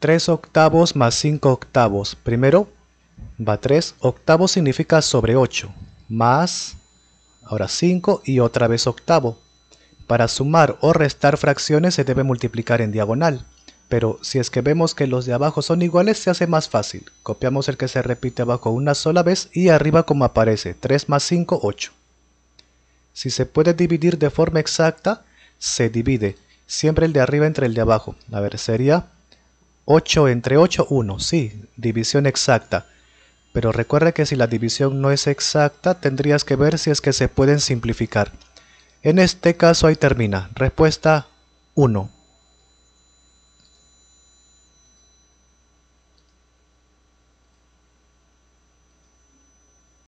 3 octavos más 5 octavos. Primero va 3, octavos significa sobre 8, más, ahora 5 y otra vez octavo. Para sumar o restar fracciones se debe multiplicar en diagonal, pero si es que vemos que los de abajo son iguales se hace más fácil. Copiamos el que se repite abajo una sola vez y arriba como aparece, 3 más 5, 8. Si se puede dividir de forma exacta, se divide, siempre el de arriba entre el de abajo. A ver, sería 8 entre 8, 1. Sí, división exacta. Pero recuerda que si la división no es exacta, tendrías que ver si es que se pueden simplificar. En este caso ahí termina. Respuesta 1.